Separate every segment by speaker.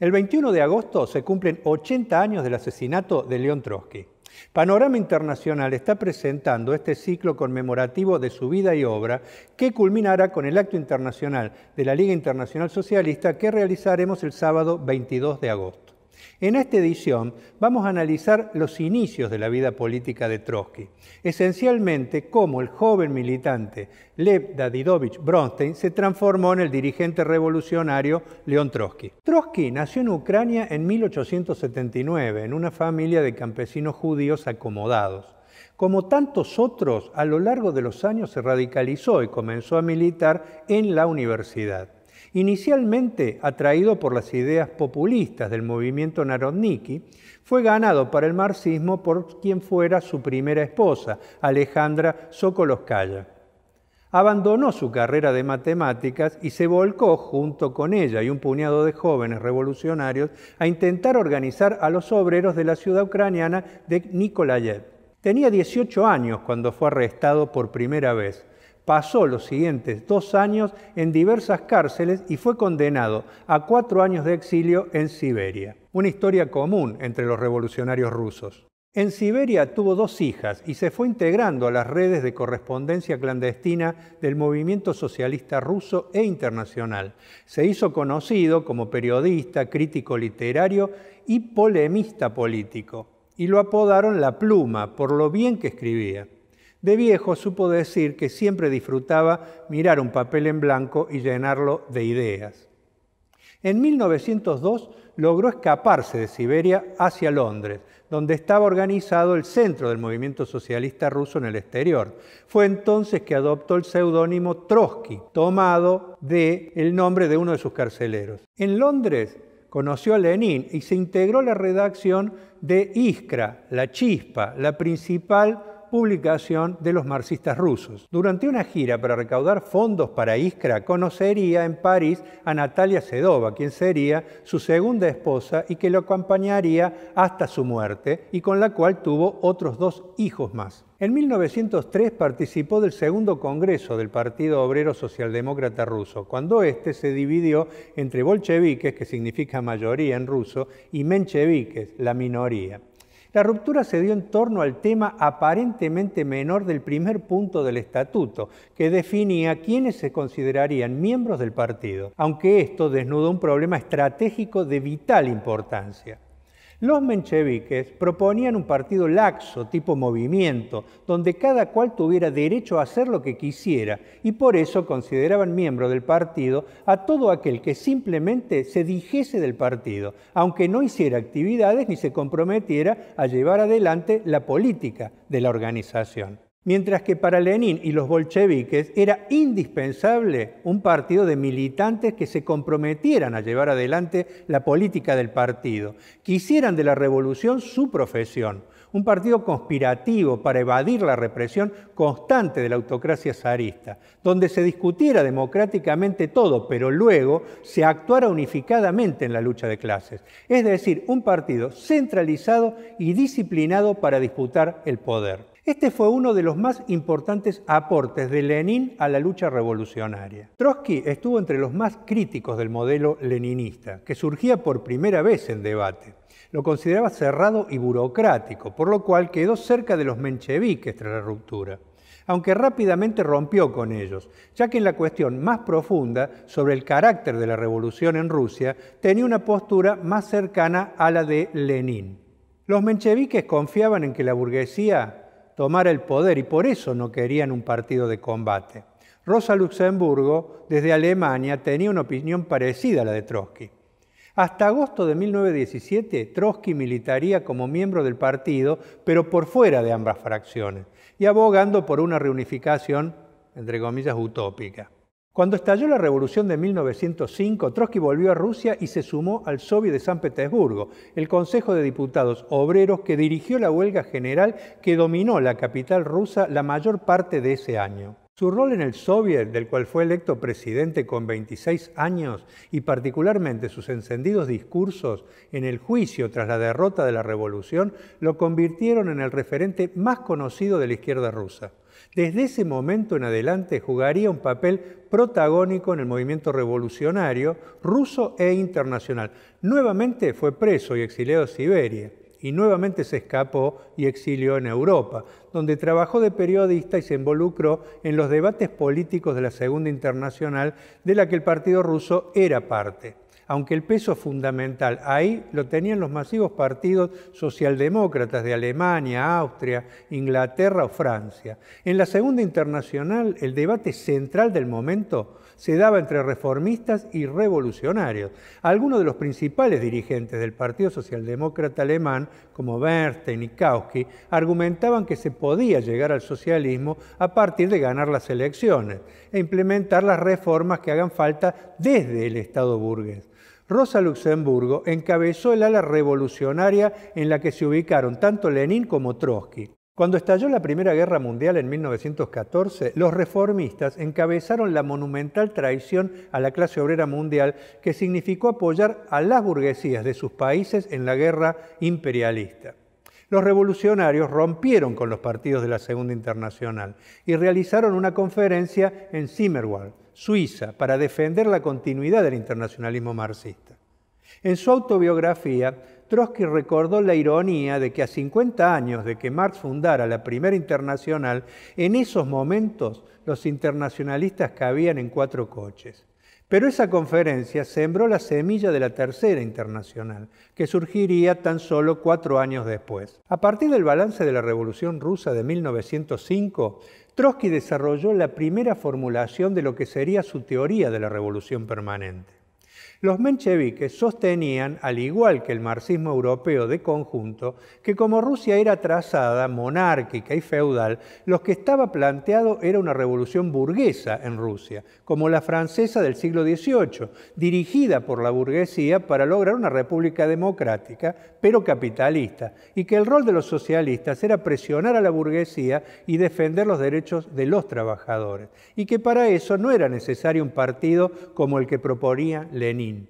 Speaker 1: El 21 de agosto se cumplen 80 años del asesinato de León Trotsky. Panorama Internacional está presentando este ciclo conmemorativo de su vida y obra que culminará con el acto internacional de la Liga Internacional Socialista que realizaremos el sábado 22 de agosto. En esta edición vamos a analizar los inicios de la vida política de Trotsky, esencialmente cómo el joven militante Lev Dadidovich Bronstein se transformó en el dirigente revolucionario León Trotsky. Trotsky nació en Ucrania en 1879 en una familia de campesinos judíos acomodados. Como tantos otros, a lo largo de los años se radicalizó y comenzó a militar en la universidad. Inicialmente atraído por las ideas populistas del movimiento Narodniki, fue ganado para el marxismo por quien fuera su primera esposa, Alejandra Sokolovskaya. Abandonó su carrera de matemáticas y se volcó junto con ella y un puñado de jóvenes revolucionarios a intentar organizar a los obreros de la ciudad ucraniana de Nikolayev. Tenía 18 años cuando fue arrestado por primera vez pasó los siguientes dos años en diversas cárceles y fue condenado a cuatro años de exilio en Siberia, una historia común entre los revolucionarios rusos. En Siberia tuvo dos hijas y se fue integrando a las redes de correspondencia clandestina del movimiento socialista ruso e internacional. Se hizo conocido como periodista, crítico literario y polemista político, y lo apodaron La Pluma por lo bien que escribía. De viejo supo decir que siempre disfrutaba mirar un papel en blanco y llenarlo de ideas. En 1902 logró escaparse de Siberia hacia Londres, donde estaba organizado el centro del movimiento socialista ruso en el exterior. Fue entonces que adoptó el seudónimo Trotsky, tomado de el nombre de uno de sus carceleros. En Londres conoció a Lenin y se integró a la redacción de Iskra, La Chispa, la principal publicación de los marxistas rusos. Durante una gira para recaudar fondos para Iskra, conocería en París a Natalia Sedova, quien sería su segunda esposa y que lo acompañaría hasta su muerte y con la cual tuvo otros dos hijos más. En 1903 participó del segundo congreso del Partido Obrero Socialdemócrata Ruso, cuando éste se dividió entre bolcheviques, que significa mayoría en ruso, y mencheviques, la minoría. La ruptura se dio en torno al tema aparentemente menor del primer punto del estatuto, que definía quiénes se considerarían miembros del partido, aunque esto desnudó un problema estratégico de vital importancia. Los mencheviques proponían un partido laxo, tipo movimiento, donde cada cual tuviera derecho a hacer lo que quisiera, y por eso consideraban miembro del partido a todo aquel que simplemente se dijese del partido, aunque no hiciera actividades ni se comprometiera a llevar adelante la política de la organización mientras que para Lenin y los bolcheviques era indispensable un partido de militantes que se comprometieran a llevar adelante la política del partido, que hicieran de la revolución su profesión, un partido conspirativo para evadir la represión constante de la autocracia zarista, donde se discutiera democráticamente todo, pero luego se actuara unificadamente en la lucha de clases, es decir, un partido centralizado y disciplinado para disputar el poder. Este fue uno de los más importantes aportes de Lenin a la lucha revolucionaria. Trotsky estuvo entre los más críticos del modelo leninista, que surgía por primera vez en debate. Lo consideraba cerrado y burocrático, por lo cual quedó cerca de los mencheviques tras la ruptura, aunque rápidamente rompió con ellos, ya que en la cuestión más profunda sobre el carácter de la revolución en Rusia tenía una postura más cercana a la de Lenin. Los mencheviques confiaban en que la burguesía tomar el poder y por eso no querían un partido de combate. Rosa Luxemburgo, desde Alemania, tenía una opinión parecida a la de Trotsky. Hasta agosto de 1917, Trotsky militaría como miembro del partido, pero por fuera de ambas fracciones, y abogando por una reunificación, entre comillas, utópica. Cuando estalló la revolución de 1905, Trotsky volvió a Rusia y se sumó al Soviet de San Petersburgo, el Consejo de Diputados Obreros que dirigió la huelga general que dominó la capital rusa la mayor parte de ese año. Su rol en el Soviet, del cual fue electo presidente con 26 años, y particularmente sus encendidos discursos en el juicio tras la derrota de la revolución, lo convirtieron en el referente más conocido de la izquierda rusa. Desde ese momento en adelante jugaría un papel protagónico en el movimiento revolucionario ruso e internacional. Nuevamente fue preso y exiliado a Siberia y nuevamente se escapó y exilió en Europa, donde trabajó de periodista y se involucró en los debates políticos de la Segunda Internacional de la que el Partido Ruso era parte aunque el peso fundamental. Ahí lo tenían los masivos partidos socialdemócratas de Alemania, Austria, Inglaterra o Francia. En la Segunda Internacional, el debate central del momento se daba entre reformistas y revolucionarios. Algunos de los principales dirigentes del Partido Socialdemócrata Alemán, como Bernstein y Kautsky, argumentaban que se podía llegar al socialismo a partir de ganar las elecciones e implementar las reformas que hagan falta desde el Estado burgués. Rosa Luxemburgo encabezó el ala revolucionaria en la que se ubicaron tanto Lenin como Trotsky. Cuando estalló la Primera Guerra Mundial en 1914, los reformistas encabezaron la monumental traición a la clase obrera mundial que significó apoyar a las burguesías de sus países en la guerra imperialista. Los revolucionarios rompieron con los partidos de la Segunda Internacional y realizaron una conferencia en Zimmerwald, Suiza para defender la continuidad del internacionalismo marxista. En su autobiografía, Trotsky recordó la ironía de que a 50 años de que Marx fundara la primera internacional, en esos momentos los internacionalistas cabían en cuatro coches. Pero esa conferencia sembró la semilla de la Tercera Internacional, que surgiría tan solo cuatro años después. A partir del balance de la Revolución Rusa de 1905, Trotsky desarrolló la primera formulación de lo que sería su teoría de la revolución permanente. Los mencheviques sostenían, al igual que el marxismo europeo de conjunto, que como Rusia era trazada, monárquica y feudal, lo que estaba planteado era una revolución burguesa en Rusia, como la francesa del siglo XVIII, dirigida por la burguesía para lograr una república democrática, pero capitalista, y que el rol de los socialistas era presionar a la burguesía y defender los derechos de los trabajadores, y que para eso no era necesario un partido como el que proponía Lenin.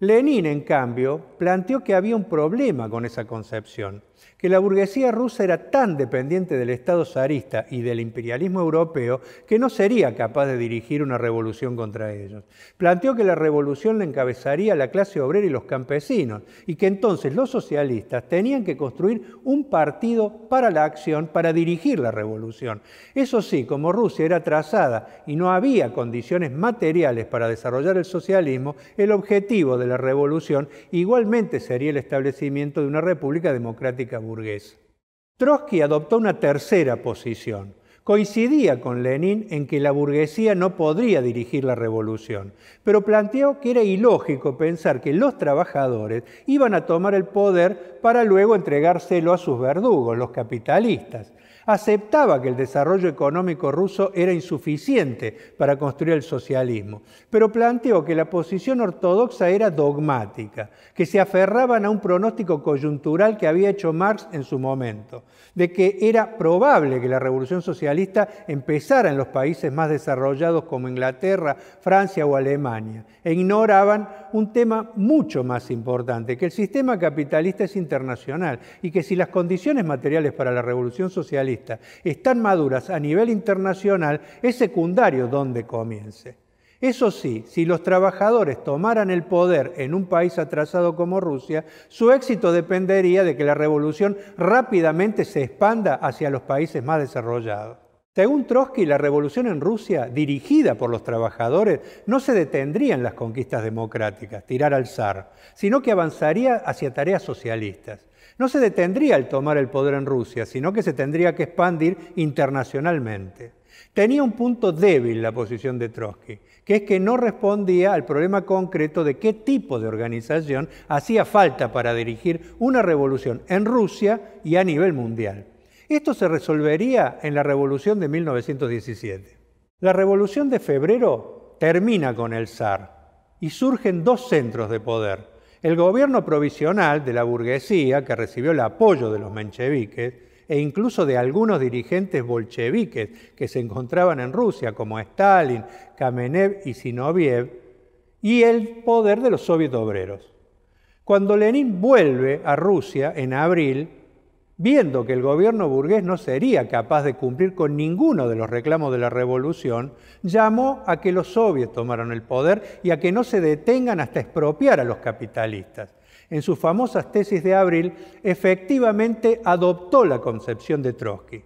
Speaker 1: Lenin, en cambio, planteó que había un problema con esa concepción que la burguesía rusa era tan dependiente del Estado zarista y del imperialismo europeo que no sería capaz de dirigir una revolución contra ellos. Planteó que la revolución la encabezaría la clase obrera y los campesinos y que entonces los socialistas tenían que construir un partido para la acción, para dirigir la revolución. Eso sí, como Rusia era trazada y no había condiciones materiales para desarrollar el socialismo, el objetivo de la revolución igualmente sería el establecimiento de una república democrática Trotsky adoptó una tercera posición. Coincidía con Lenin en que la burguesía no podría dirigir la revolución, pero planteó que era ilógico pensar que los trabajadores iban a tomar el poder para luego entregárselo a sus verdugos, los capitalistas aceptaba que el desarrollo económico ruso era insuficiente para construir el socialismo, pero planteó que la posición ortodoxa era dogmática, que se aferraban a un pronóstico coyuntural que había hecho Marx en su momento, de que era probable que la revolución socialista empezara en los países más desarrollados como Inglaterra, Francia o Alemania, e ignoraban un tema mucho más importante, que el sistema capitalista es internacional y que si las condiciones materiales para la revolución socialista están maduras a nivel internacional, es secundario donde comience. Eso sí, si los trabajadores tomaran el poder en un país atrasado como Rusia, su éxito dependería de que la revolución rápidamente se expanda hacia los países más desarrollados. Según Trotsky, la revolución en Rusia, dirigida por los trabajadores, no se detendría en las conquistas democráticas, tirar al zar, sino que avanzaría hacia tareas socialistas. No se detendría al tomar el poder en Rusia, sino que se tendría que expandir internacionalmente. Tenía un punto débil la posición de Trotsky, que es que no respondía al problema concreto de qué tipo de organización hacía falta para dirigir una revolución en Rusia y a nivel mundial. Esto se resolvería en la Revolución de 1917. La Revolución de Febrero termina con el zar y surgen dos centros de poder. El gobierno provisional de la burguesía, que recibió el apoyo de los mencheviques, e incluso de algunos dirigentes bolcheviques que se encontraban en Rusia, como Stalin, Kamenev y Sinoviev, y el poder de los soviets obreros. Cuando Lenin vuelve a Rusia en abril, viendo que el gobierno burgués no sería capaz de cumplir con ninguno de los reclamos de la revolución, llamó a que los soviets tomaran el poder y a que no se detengan hasta expropiar a los capitalistas. En sus famosas tesis de abril, efectivamente adoptó la concepción de Trotsky.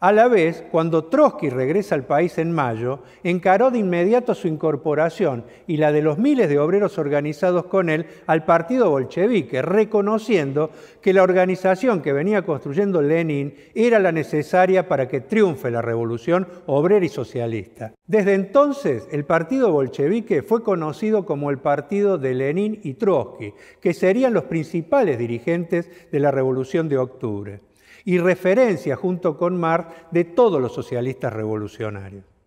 Speaker 1: A la vez, cuando Trotsky regresa al país en mayo, encaró de inmediato su incorporación y la de los miles de obreros organizados con él al partido bolchevique, reconociendo que la organización que venía construyendo Lenin era la necesaria para que triunfe la revolución obrera y socialista. Desde entonces, el partido bolchevique fue conocido como el partido de Lenin y Trotsky, que serían los principales dirigentes de la revolución de octubre y referencia junto con Marx de todos los socialistas revolucionarios.